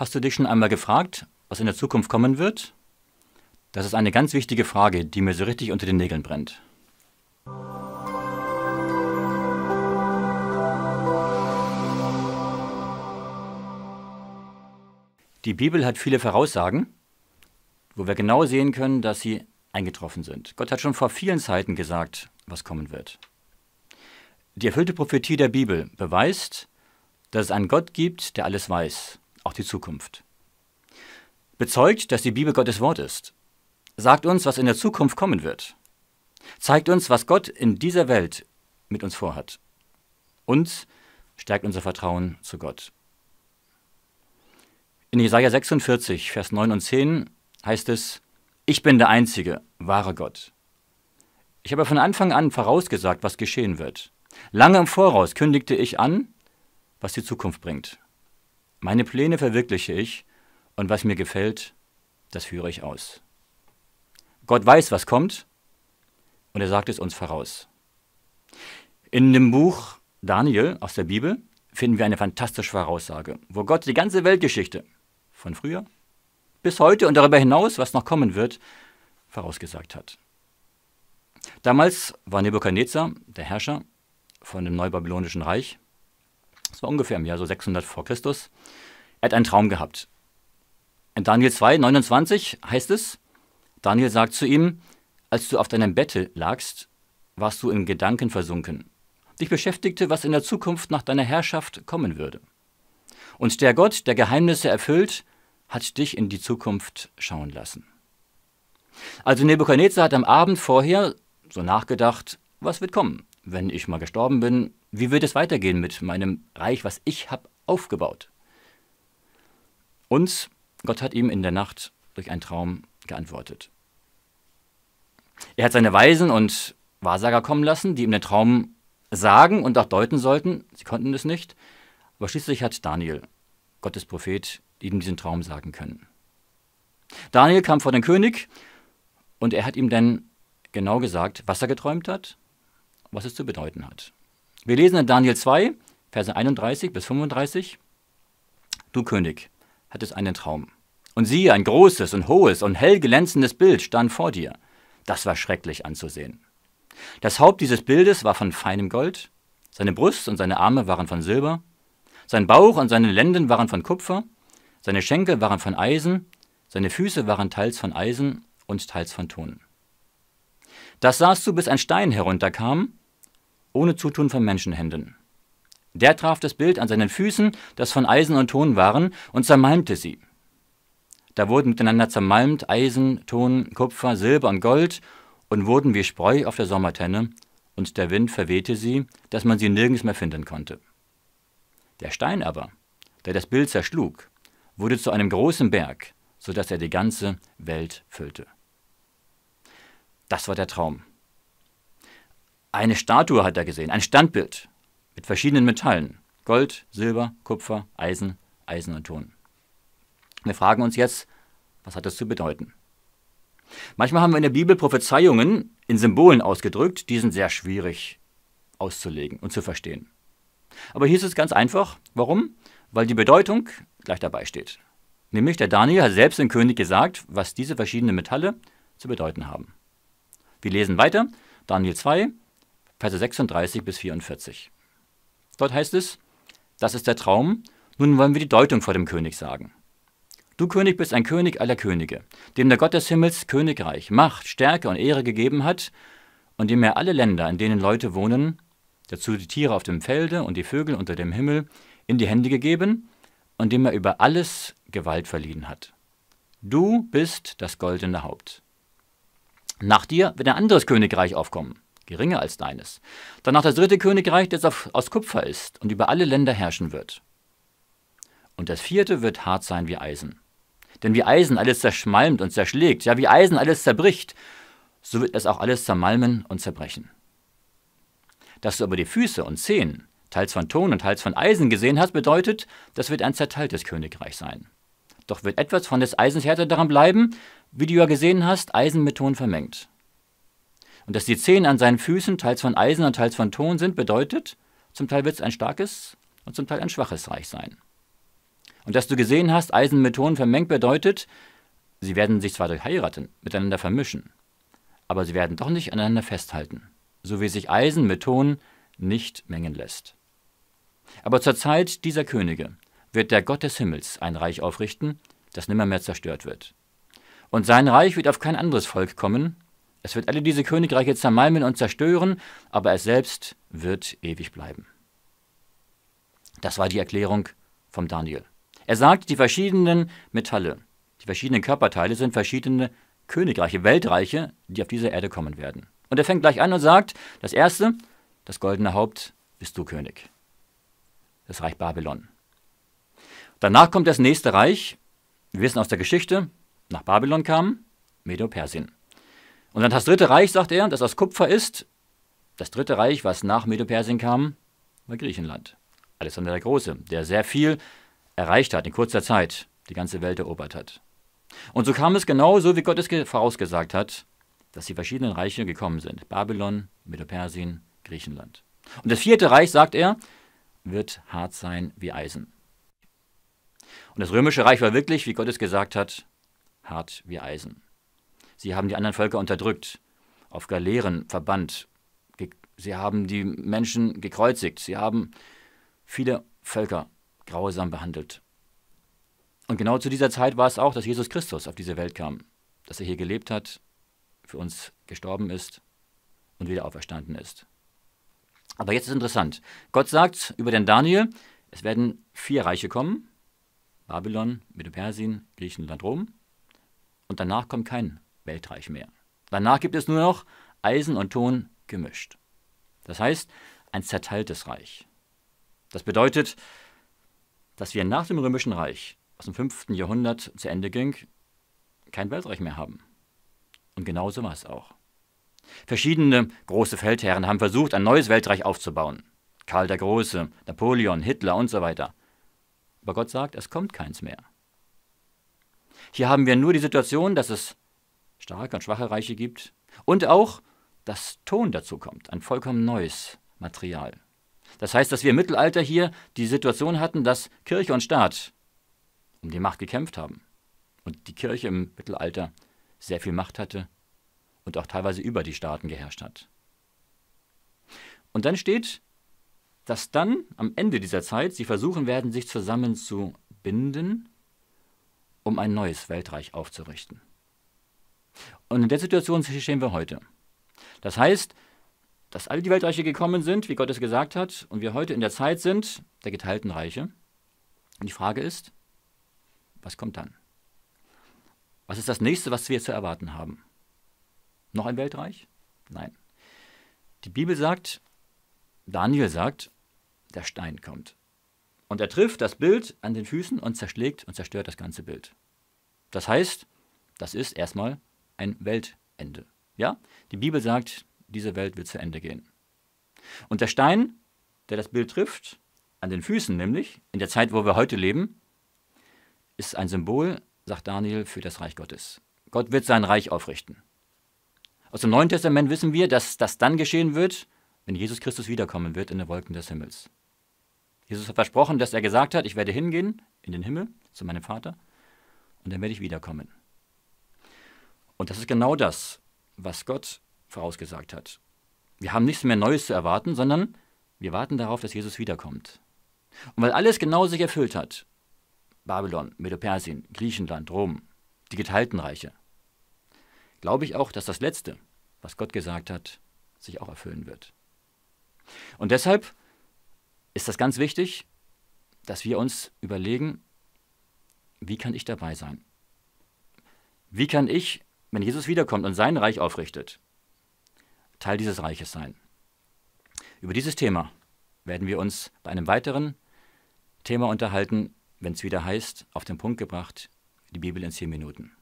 Hast du dich schon einmal gefragt, was in der Zukunft kommen wird? Das ist eine ganz wichtige Frage, die mir so richtig unter den Nägeln brennt. Die Bibel hat viele Voraussagen, wo wir genau sehen können, dass sie eingetroffen sind. Gott hat schon vor vielen Zeiten gesagt, was kommen wird. Die erfüllte Prophetie der Bibel beweist, dass es einen Gott gibt, der alles weiß auch die Zukunft. Bezeugt, dass die Bibel Gottes Wort ist. Sagt uns, was in der Zukunft kommen wird. Zeigt uns, was Gott in dieser Welt mit uns vorhat. Und stärkt unser Vertrauen zu Gott. In Jesaja 46, Vers 9 und 10 heißt es: Ich bin der einzige, wahre Gott. Ich habe von Anfang an vorausgesagt, was geschehen wird. Lange im Voraus kündigte ich an, was die Zukunft bringt. Meine Pläne verwirkliche ich und was mir gefällt, das führe ich aus. Gott weiß, was kommt und er sagt es uns voraus. In dem Buch Daniel aus der Bibel finden wir eine fantastische Voraussage, wo Gott die ganze Weltgeschichte von früher bis heute und darüber hinaus, was noch kommen wird, vorausgesagt hat. Damals war Nebukadnezar, der Herrscher von dem Neubabylonischen Reich, das war ungefähr im Jahr so 600 vor Christus. Er hat einen Traum gehabt. In Daniel 2, 29 heißt es, Daniel sagt zu ihm, als du auf deinem Bette lagst, warst du in Gedanken versunken. Dich beschäftigte, was in der Zukunft nach deiner Herrschaft kommen würde. Und der Gott, der Geheimnisse erfüllt, hat dich in die Zukunft schauen lassen. Also Nebuchadnezzar hat am Abend vorher so nachgedacht, was wird kommen, wenn ich mal gestorben bin, wie wird es weitergehen mit meinem Reich, was ich habe aufgebaut? Und Gott hat ihm in der Nacht durch einen Traum geantwortet. Er hat seine Weisen und Wahrsager kommen lassen, die ihm den Traum sagen und auch deuten sollten. Sie konnten es nicht. Aber schließlich hat Daniel, Gottes Prophet, ihm diesen Traum sagen können. Daniel kam vor den König und er hat ihm dann genau gesagt, was er geträumt hat, was es zu bedeuten hat. Wir lesen in Daniel 2, Verse 31 bis 35. Du König, hattest einen Traum. Und siehe, ein großes und hohes und hell glänzendes Bild stand vor dir. Das war schrecklich anzusehen. Das Haupt dieses Bildes war von feinem Gold, seine Brust und seine Arme waren von Silber, sein Bauch und seine Lenden waren von Kupfer, seine Schenkel waren von Eisen, seine Füße waren teils von Eisen und teils von Ton. Das sahst du, bis ein Stein herunterkam ohne Zutun von Menschenhänden. Der traf das Bild an seinen Füßen, das von Eisen und Ton waren, und zermalmte sie. Da wurden miteinander zermalmt Eisen, Ton, Kupfer, Silber und Gold und wurden wie Spreu auf der Sommertenne, und der Wind verwehte sie, dass man sie nirgends mehr finden konnte. Der Stein aber, der das Bild zerschlug, wurde zu einem großen Berg, so dass er die ganze Welt füllte. Das war der Traum. Eine Statue hat er gesehen, ein Standbild mit verschiedenen Metallen. Gold, Silber, Kupfer, Eisen, Eisen und Ton. Wir fragen uns jetzt, was hat das zu bedeuten? Manchmal haben wir in der Bibel Prophezeiungen in Symbolen ausgedrückt, die sind sehr schwierig auszulegen und zu verstehen. Aber hier ist es ganz einfach. Warum? Weil die Bedeutung gleich dabei steht. Nämlich der Daniel hat selbst dem König gesagt, was diese verschiedenen Metalle zu bedeuten haben. Wir lesen weiter, Daniel 2, Verse 36 bis 44. Dort heißt es, das ist der Traum, nun wollen wir die Deutung vor dem König sagen. Du König bist ein König aller Könige, dem der Gott des Himmels Königreich, Macht, Stärke und Ehre gegeben hat, und dem er alle Länder, in denen Leute wohnen, dazu die Tiere auf dem Felde und die Vögel unter dem Himmel, in die Hände gegeben, und dem er über alles Gewalt verliehen hat. Du bist das goldene Haupt. Nach dir wird ein anderes Königreich aufkommen geringer als deines. Danach das dritte Königreich, das aus Kupfer ist und über alle Länder herrschen wird. Und das vierte wird hart sein wie Eisen. Denn wie Eisen alles zerschmalmt und zerschlägt, ja wie Eisen alles zerbricht, so wird es auch alles zermalmen und zerbrechen. Dass du aber die Füße und Zehen, teils von Ton und teils von Eisen gesehen hast, bedeutet, das wird ein zerteiltes Königreich sein. Doch wird etwas von des Eisens Härte daran bleiben, wie du ja gesehen hast, Eisen mit Ton vermengt. Und dass die Zehen an seinen Füßen teils von Eisen und teils von Ton sind, bedeutet, zum Teil wird es ein starkes und zum Teil ein schwaches Reich sein. Und dass du gesehen hast, Eisen mit Ton vermengt, bedeutet, sie werden sich zwar durch Heiraten miteinander vermischen, aber sie werden doch nicht aneinander festhalten, so wie sich Eisen mit Ton nicht mengen lässt. Aber zur Zeit dieser Könige wird der Gott des Himmels ein Reich aufrichten, das nimmermehr zerstört wird. Und sein Reich wird auf kein anderes Volk kommen, es wird alle diese Königreiche zermalmen und zerstören, aber es selbst wird ewig bleiben. Das war die Erklärung vom Daniel. Er sagt, die verschiedenen Metalle, die verschiedenen Körperteile sind verschiedene Königreiche, Weltreiche, die auf diese Erde kommen werden. Und er fängt gleich an und sagt, das erste, das goldene Haupt, bist du König. Das Reich Babylon. Danach kommt das nächste Reich. Wir wissen aus der Geschichte, nach Babylon kam Medo-Persien. Und dann das Dritte Reich, sagt er, das aus Kupfer ist. Das Dritte Reich, was nach Medo-Persien kam, war Griechenland. Alexander der Große, der sehr viel erreicht hat in kurzer Zeit, die ganze Welt erobert hat. Und so kam es genau so, wie Gott es vorausgesagt hat, dass die verschiedenen Reiche gekommen sind. Babylon, Medo-Persien, Griechenland. Und das vierte Reich, sagt er, wird hart sein wie Eisen. Und das römische Reich war wirklich, wie Gott es gesagt hat, hart wie Eisen. Sie haben die anderen Völker unterdrückt, auf Galeeren verbannt. Sie haben die Menschen gekreuzigt. Sie haben viele Völker grausam behandelt. Und genau zu dieser Zeit war es auch, dass Jesus Christus auf diese Welt kam, dass er hier gelebt hat, für uns gestorben ist und wieder auferstanden ist. Aber jetzt ist interessant. Gott sagt über den Daniel, es werden vier Reiche kommen. Babylon, Medo-Persien, Griechenland, Rom. Und danach kommt kein weltreich mehr. Danach gibt es nur noch Eisen und Ton gemischt. Das heißt, ein zerteiltes Reich. Das bedeutet, dass wir nach dem Römischen Reich, was im 5. Jahrhundert zu Ende ging, kein Weltreich mehr haben. Und genauso war es auch. Verschiedene große Feldherren haben versucht, ein neues Weltreich aufzubauen. Karl der Große, Napoleon, Hitler und so weiter. Aber Gott sagt, es kommt keins mehr. Hier haben wir nur die Situation, dass es starke und schwache Reiche gibt. Und auch, dass Ton dazu kommt, ein vollkommen neues Material. Das heißt, dass wir im Mittelalter hier die Situation hatten, dass Kirche und Staat um die Macht gekämpft haben. Und die Kirche im Mittelalter sehr viel Macht hatte und auch teilweise über die Staaten geherrscht hat. Und dann steht, dass dann am Ende dieser Zeit sie versuchen werden, sich zusammenzubinden, um ein neues Weltreich aufzurichten. Und in der Situation stehen wir heute. Das heißt, dass alle die Weltreiche gekommen sind, wie Gott es gesagt hat, und wir heute in der Zeit sind der geteilten Reiche. Und die Frage ist, was kommt dann? Was ist das nächste, was wir zu erwarten haben? Noch ein Weltreich? Nein. Die Bibel sagt, Daniel sagt, der Stein kommt. Und er trifft das Bild an den Füßen und zerschlägt und zerstört das ganze Bild. Das heißt, das ist erstmal ein Weltende. Ja? Die Bibel sagt, diese Welt wird zu Ende gehen. Und der Stein, der das Bild trifft, an den Füßen nämlich, in der Zeit, wo wir heute leben, ist ein Symbol, sagt Daniel, für das Reich Gottes. Gott wird sein Reich aufrichten. Aus dem Neuen Testament wissen wir, dass das dann geschehen wird, wenn Jesus Christus wiederkommen wird in den Wolken des Himmels. Jesus hat versprochen, dass er gesagt hat, ich werde hingehen in den Himmel zu meinem Vater und dann werde ich wiederkommen. Und das ist genau das, was Gott vorausgesagt hat. Wir haben nichts mehr Neues zu erwarten, sondern wir warten darauf, dass Jesus wiederkommt. Und weil alles genau sich erfüllt hat, Babylon, Medopersien, Griechenland, Rom, die geteilten Reiche, glaube ich auch, dass das Letzte, was Gott gesagt hat, sich auch erfüllen wird. Und deshalb ist das ganz wichtig, dass wir uns überlegen, wie kann ich dabei sein? Wie kann ich wenn Jesus wiederkommt und sein Reich aufrichtet, Teil dieses Reiches sein. Über dieses Thema werden wir uns bei einem weiteren Thema unterhalten, wenn es wieder heißt, auf den Punkt gebracht, die Bibel in zehn Minuten.